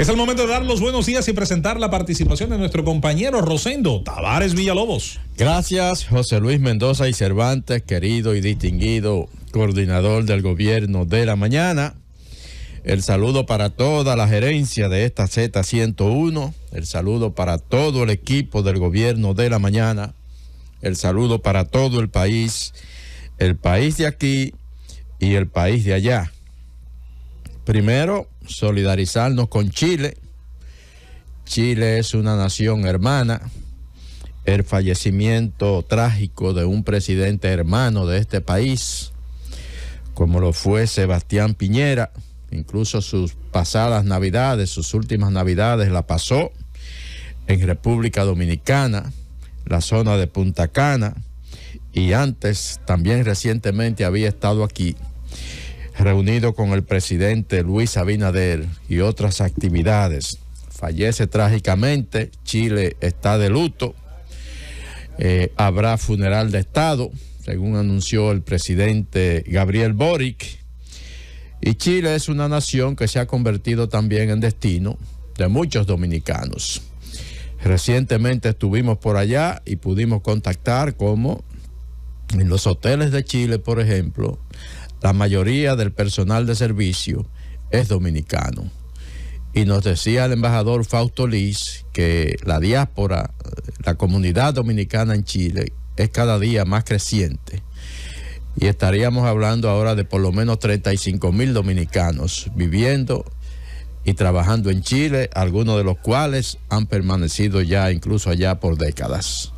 Es el momento de dar los buenos días y presentar la participación de nuestro compañero Rosendo Tavares Villalobos. Gracias, José Luis Mendoza y Cervantes, querido y distinguido coordinador del gobierno de la mañana. El saludo para toda la gerencia de esta Z101, el saludo para todo el equipo del gobierno de la mañana, el saludo para todo el país, el país de aquí y el país de allá. Primero, solidarizarnos con Chile. Chile es una nación hermana. El fallecimiento trágico de un presidente hermano de este país, como lo fue Sebastián Piñera, incluso sus pasadas navidades, sus últimas navidades, la pasó en República Dominicana, la zona de Punta Cana, y antes también recientemente había estado aquí reunido con el presidente Luis Abinader y otras actividades. Fallece trágicamente, Chile está de luto, eh, habrá funeral de Estado, según anunció el presidente Gabriel Boric, y Chile es una nación que se ha convertido también en destino de muchos dominicanos. Recientemente estuvimos por allá y pudimos contactar como en los hoteles de Chile, por ejemplo, la mayoría del personal de servicio es dominicano. Y nos decía el embajador Fausto Liz que la diáspora, la comunidad dominicana en Chile es cada día más creciente. Y estaríamos hablando ahora de por lo menos 35 mil dominicanos viviendo y trabajando en Chile, algunos de los cuales han permanecido ya incluso allá por décadas.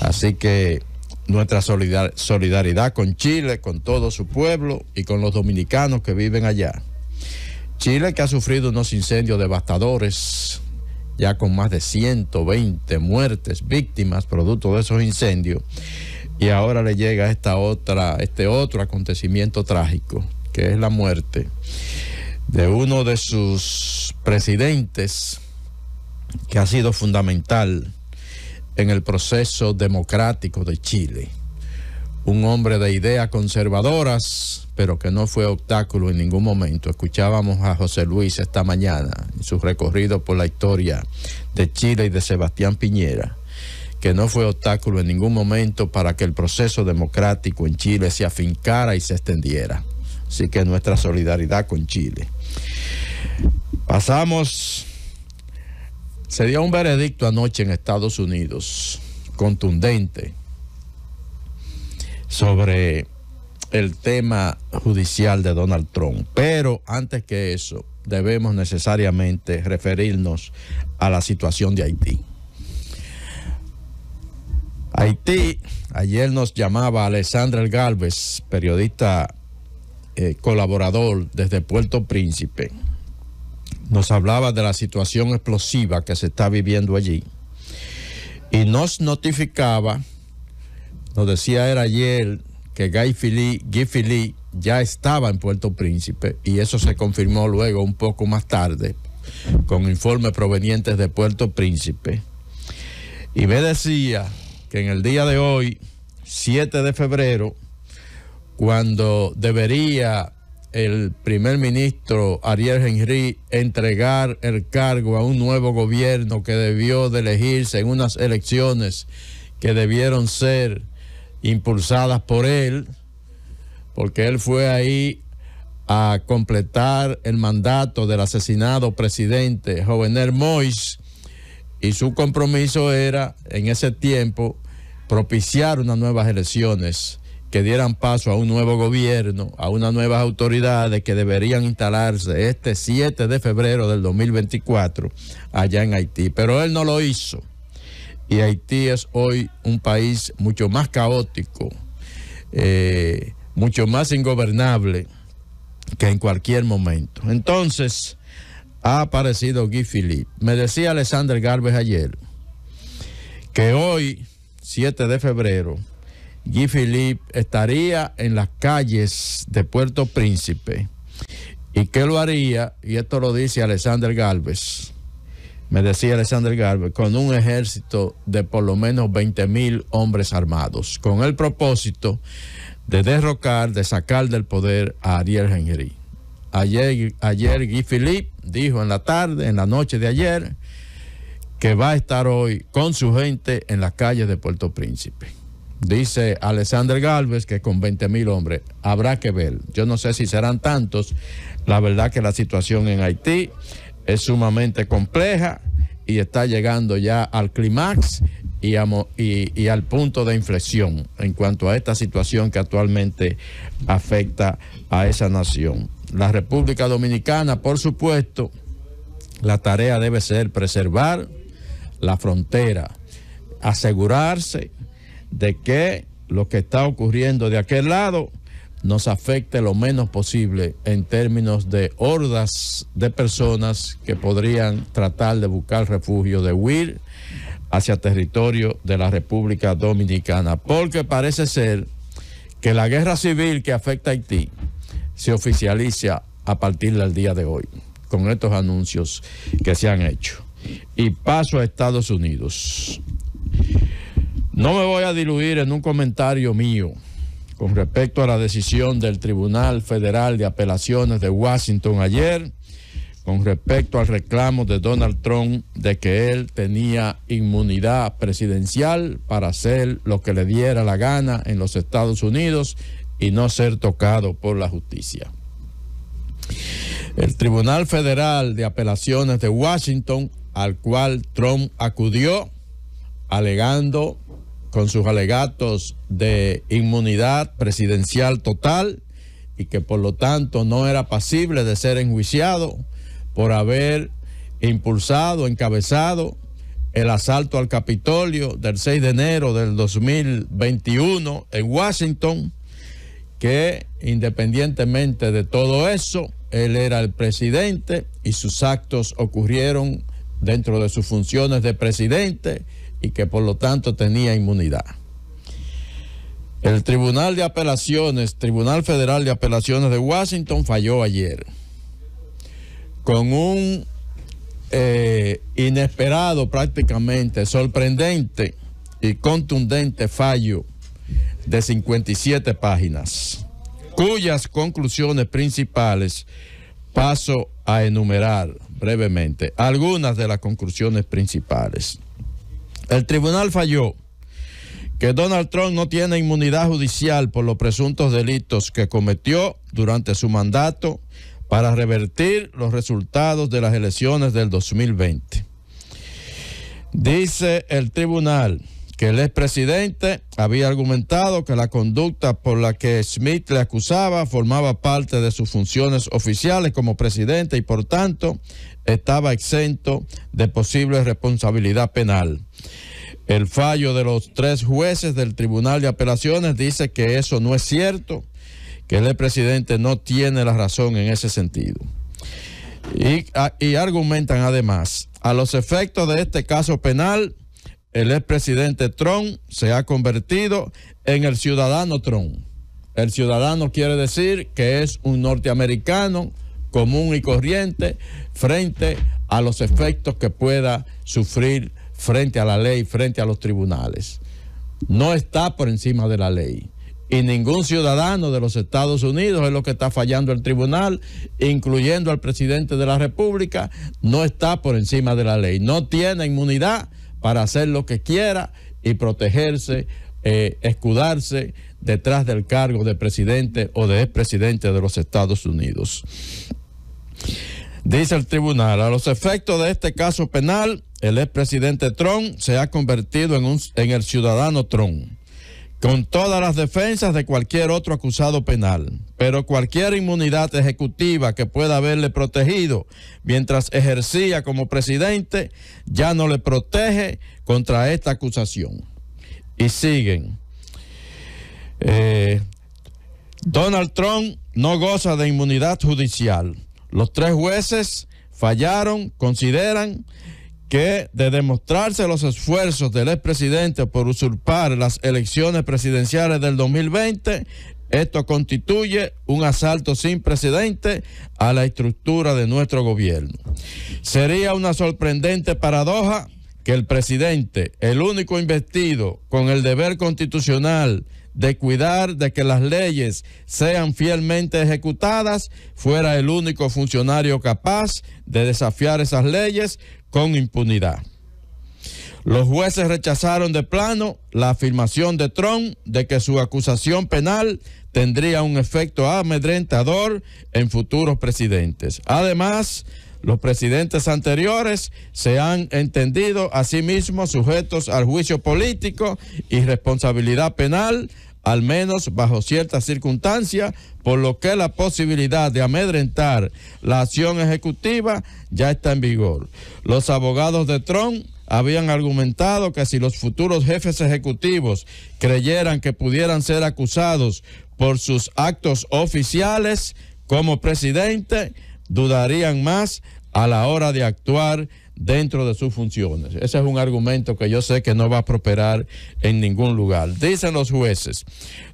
Así que nuestra solidaridad con Chile, con todo su pueblo y con los dominicanos que viven allá. Chile que ha sufrido unos incendios devastadores, ya con más de 120 muertes, víctimas producto de esos incendios, y ahora le llega esta otra, este otro acontecimiento trágico, que es la muerte de uno de sus presidentes, que ha sido fundamental en el proceso democrático de Chile. Un hombre de ideas conservadoras, pero que no fue obstáculo en ningún momento. Escuchábamos a José Luis esta mañana en su recorrido por la historia de Chile y de Sebastián Piñera, que no fue obstáculo en ningún momento para que el proceso democrático en Chile se afincara y se extendiera. Así que nuestra solidaridad con Chile. Pasamos se dio un veredicto anoche en Estados Unidos contundente sobre el tema judicial de Donald Trump. Pero antes que eso, debemos necesariamente referirnos a la situación de Haití. Haití, ayer nos llamaba Alessandra Galvez, periodista eh, colaborador desde Puerto Príncipe nos hablaba de la situación explosiva que se está viviendo allí y nos notificaba, nos decía era ayer que Guy philippe ya estaba en Puerto Príncipe y eso se confirmó luego un poco más tarde con informes provenientes de Puerto Príncipe. Y me decía que en el día de hoy, 7 de febrero, cuando debería el primer ministro Ariel Henry entregar el cargo a un nuevo gobierno que debió de elegirse en unas elecciones que debieron ser impulsadas por él, porque él fue ahí a completar el mandato del asesinado presidente Jovenel Mois y su compromiso era en ese tiempo propiciar unas nuevas elecciones que dieran paso a un nuevo gobierno, a unas nuevas autoridades que deberían instalarse este 7 de febrero del 2024 allá en Haití. Pero él no lo hizo. Y Haití es hoy un país mucho más caótico, eh, mucho más ingobernable que en cualquier momento. Entonces, ha aparecido Guy Philippe. Me decía Alexander Garbes ayer que hoy, 7 de febrero, Guy Philippe estaría en las calles de Puerto Príncipe. ¿Y qué lo haría? Y esto lo dice Alexander Galvez. Me decía Alexander Galvez, con un ejército de por lo menos 20 mil hombres armados, con el propósito de derrocar, de sacar del poder a Ariel Henry. Ayer, ayer Guy Philippe dijo en la tarde, en la noche de ayer, que va a estar hoy con su gente en las calles de Puerto Príncipe. Dice Alexander Galvez que con 20 mil hombres habrá que ver. Yo no sé si serán tantos. La verdad que la situación en Haití es sumamente compleja y está llegando ya al clímax y, y, al punto de inflexión en cuanto a esta situación que actualmente afecta a esa nación. La República Dominicana, por supuesto, la tarea debe ser preservar la frontera, asegurarse de que lo que está ocurriendo de aquel lado nos afecte lo menos posible en términos de hordas de personas que podrían tratar de buscar refugio, de huir hacia territorio de la República Dominicana, porque parece ser que la guerra civil que afecta a Haití se oficializa a partir del día de hoy, con estos anuncios que se han hecho. Y paso a Estados Unidos. No me voy a diluir en un comentario mío con respecto a la decisión del Tribunal Federal de Apelaciones de Washington ayer, con respecto al reclamo de Donald Trump de que él tenía inmunidad presidencial para hacer lo que le diera la gana en los Estados Unidos y no ser tocado por la justicia. El Tribunal Federal de Apelaciones de Washington, al cual Trump acudió, alegando con sus alegatos de inmunidad presidencial total y que por lo tanto no era pasible de ser enjuiciado por haber impulsado, encabezado el asalto al Capitolio del 6 de enero del 2021 en Washington, que independientemente de todo eso, él era el presidente y sus actos ocurrieron dentro de sus funciones de presidente y que por lo tanto tenía inmunidad. El Tribunal de Apelaciones, Tribunal Federal de Apelaciones de Washington falló ayer con un eh, inesperado prácticamente, sorprendente y contundente fallo de 57 páginas, cuyas conclusiones principales paso a enumerar brevemente algunas de las conclusiones principales. El tribunal falló que Donald Trump no tiene inmunidad judicial por los presuntos delitos que cometió durante su mandato para revertir los resultados de las elecciones del 2020. Dice el tribunal que el expresidente había argumentado que la conducta por la que Smith le acusaba formaba parte de sus funciones oficiales como presidente y por tanto estaba exento de posible responsabilidad penal. El fallo de los tres jueces del Tribunal de Apelaciones dice que eso no es cierto, que el presidente no tiene la razón en ese sentido. Y, y argumentan además, a los efectos de este caso penal, el expresidente Trump se ha convertido en el ciudadano Trump. El ciudadano quiere decir que es un norteamericano común y corriente frente a los efectos que pueda sufrir frente a la ley, frente a los tribunales. No está por encima de la ley. Y ningún ciudadano de los Estados Unidos es lo que está fallando el tribunal, incluyendo al presidente de la República, no está por encima de la ley. No tiene inmunidad para hacer lo que quiera y protegerse, eh, escudarse detrás del cargo de presidente o de expresidente de los Estados Unidos. Dice el tribunal, a los efectos de este caso penal, el expresidente Trump se ha convertido en, en el ciudadano Trump, con todas las defensas de cualquier otro acusado penal. Pero cualquier inmunidad ejecutiva que pueda haberle protegido mientras ejercía como presidente ya no le protege contra esta acusación. Y siguen. Eh, Donald Trump no goza de inmunidad judicial los tres jueces fallaron, consideran que de demostrarse los esfuerzos del expresidente por usurpar las elecciones presidenciales del 2020, esto constituye un asalto sin precedente a la estructura de nuestro gobierno. Sería una sorprendente paradoja que el presidente, el único investido con el deber constitucional de cuidar de que las leyes sean fielmente ejecutadas, fuera el único funcionario capaz de desafiar esas leyes con impunidad. Los jueces rechazaron de plano la afirmación de Trump de que su acusación penal tendría un efecto amedrentador en futuros presidentes. Además, los presidentes anteriores se han entendido a sí mismos sujetos al juicio político y responsabilidad penal, al menos bajo ciertas circunstancias, por lo que la posibilidad de amedrentar la acción ejecutiva ya está en vigor. Los abogados de Trump habían argumentado que si los futuros jefes ejecutivos creyeran que pudieran ser acusados por sus actos oficiales como presidente, dudarían más a la hora de actuar dentro de sus funciones. Ese es un argumento que yo sé que no va a prosperar en ningún lugar. Dicen los jueces,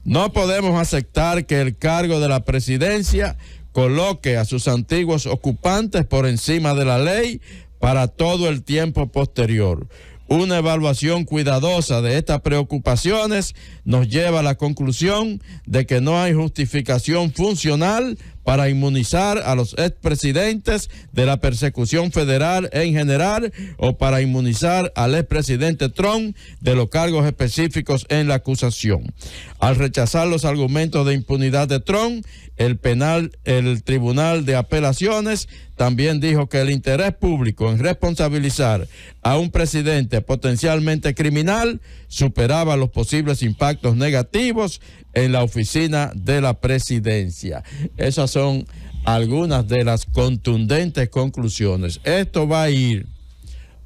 no podemos aceptar que el cargo de la presidencia coloque a sus antiguos ocupantes por encima de la ley para todo el tiempo posterior. Una evaluación cuidadosa de estas preocupaciones nos lleva a la conclusión de que no hay justificación funcional para inmunizar a los expresidentes de la persecución federal en general o para inmunizar al expresidente Trump de los cargos específicos en la acusación. Al rechazar los argumentos de impunidad de Trump, el penal, el Tribunal de Apelaciones también dijo que el interés público en responsabilizar a un presidente potencialmente criminal superaba los posibles impactos negativos en la oficina de la presidencia. Esas son algunas de las contundentes conclusiones. Esto va a ir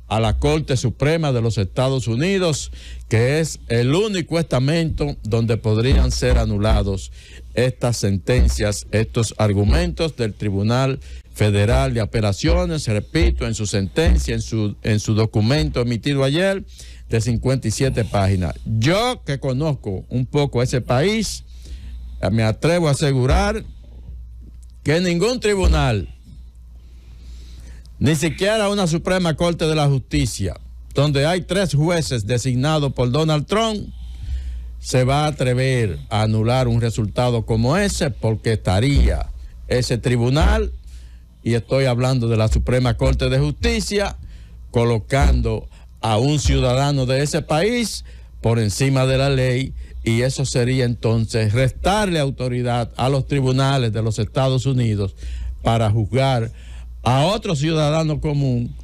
a la Corte Suprema de los Estados Unidos, que es el único estamento donde podrían ser anulados estas sentencias, estos argumentos del Tribunal Federal de Apelaciones, repito, en su sentencia, en su, en su documento emitido ayer, de 57 páginas. Yo que conozco un poco ese país, eh, me atrevo a asegurar que ningún tribunal, ni siquiera una Suprema Corte de la Justicia, donde hay tres jueces designados por Donald Trump, se va a atrever a anular un resultado como ese porque estaría ese tribunal, y estoy hablando de la Suprema Corte de Justicia, colocando a un ciudadano de ese país por encima de la ley y eso sería entonces restarle autoridad a los tribunales de los Estados Unidos para juzgar a otro ciudadano común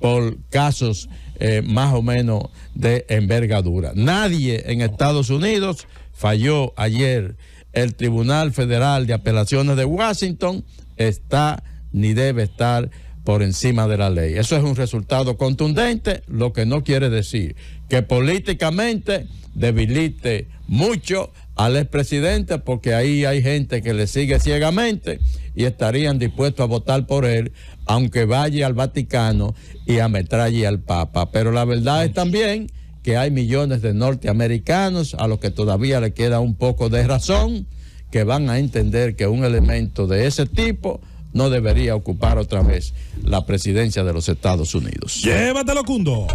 por casos eh, más o menos de envergadura. Nadie en Estados Unidos falló ayer. El Tribunal Federal de Apelaciones de Washington está ni debe estar por encima de la ley. Eso es un resultado contundente, lo que no quiere decir que políticamente debilite mucho al expresidente porque ahí hay gente que le sigue ciegamente y estarían dispuestos a votar por él, aunque vaya al Vaticano y ametralle al Papa. Pero la verdad es también que hay millones de norteamericanos a los que todavía le queda un poco de razón, que van a entender que un elemento de ese tipo no debería ocupar otra vez la presidencia de los Estados Unidos. Llévatelo, Cundo.